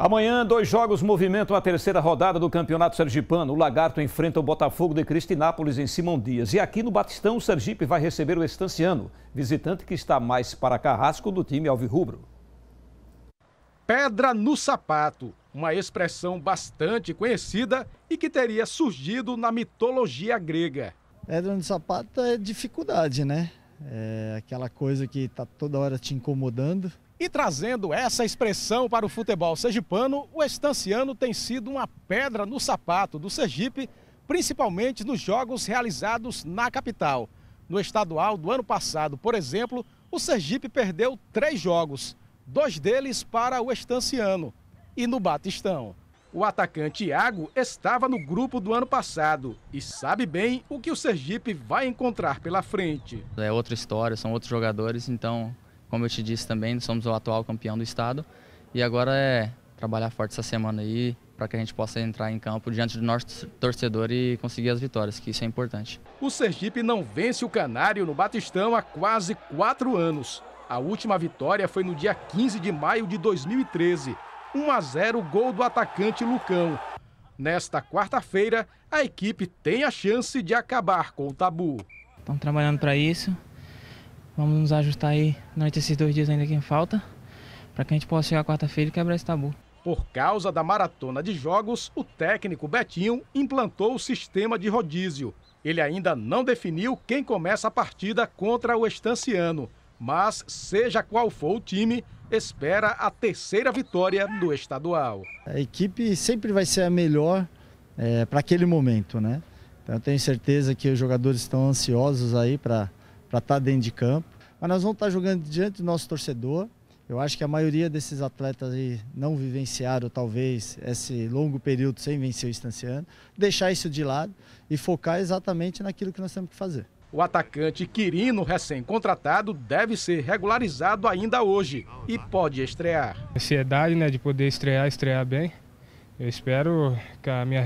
Amanhã, dois jogos movimentam a terceira rodada do Campeonato Sergipano. O Lagarto enfrenta o Botafogo de Cristinápolis em Simão Dias. E aqui no Batistão, o Sergipe vai receber o Estanciano, visitante que está mais para carrasco do time alvirrubro. Pedra no sapato, uma expressão bastante conhecida e que teria surgido na mitologia grega. Pedra no sapato é dificuldade, né? É aquela coisa que está toda hora te incomodando. E trazendo essa expressão para o futebol sergipano, o estanciano tem sido uma pedra no sapato do Sergipe, principalmente nos jogos realizados na capital. No estadual do ano passado, por exemplo, o Sergipe perdeu três jogos, dois deles para o estanciano e no Batistão. O atacante Iago estava no grupo do ano passado e sabe bem o que o Sergipe vai encontrar pela frente. É outra história, são outros jogadores, então como eu te disse também, somos o atual campeão do estado. E agora é trabalhar forte essa semana aí para que a gente possa entrar em campo diante do nosso torcedor e conseguir as vitórias, que isso é importante. O Sergipe não vence o Canário no Batistão há quase quatro anos. A última vitória foi no dia 15 de maio de 2013. 1 a 0 gol do atacante Lucão. Nesta quarta-feira, a equipe tem a chance de acabar com o tabu. Estamos trabalhando para isso. Vamos nos ajustar aí durante esses dois dias ainda que falta, para que a gente possa chegar quarta-feira e quebrar esse tabu. Por causa da maratona de jogos, o técnico Betinho implantou o sistema de rodízio. Ele ainda não definiu quem começa a partida contra o Estanciano, mas seja qual for o time, espera a terceira vitória do estadual. A equipe sempre vai ser a melhor é, eh, para aquele momento, né? Então eu tenho certeza que os jogadores estão ansiosos aí para para estar tá dentro de campo. Mas nós vamos estar tá jogando diante do nosso torcedor. Eu acho que a maioria desses atletas aí não vivenciaram talvez esse longo período sem vencer o estanciano. Deixar isso de lado e focar exatamente naquilo que nós temos que fazer. O atacante Quirino, recém-contratado, deve ser regularizado ainda hoje e pode estrear. Ansiedade né, de poder estrear, estrear bem. Eu espero que a minha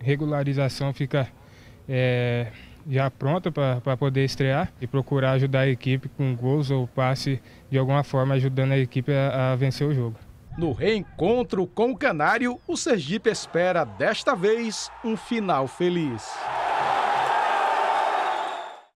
regularização fica é já pronta para poder estrear e procurar ajudar a equipe com gols ou passe de alguma forma, ajudando a equipe a, a vencer o jogo. No reencontro com o Canário, o Sergipe espera desta vez um final feliz.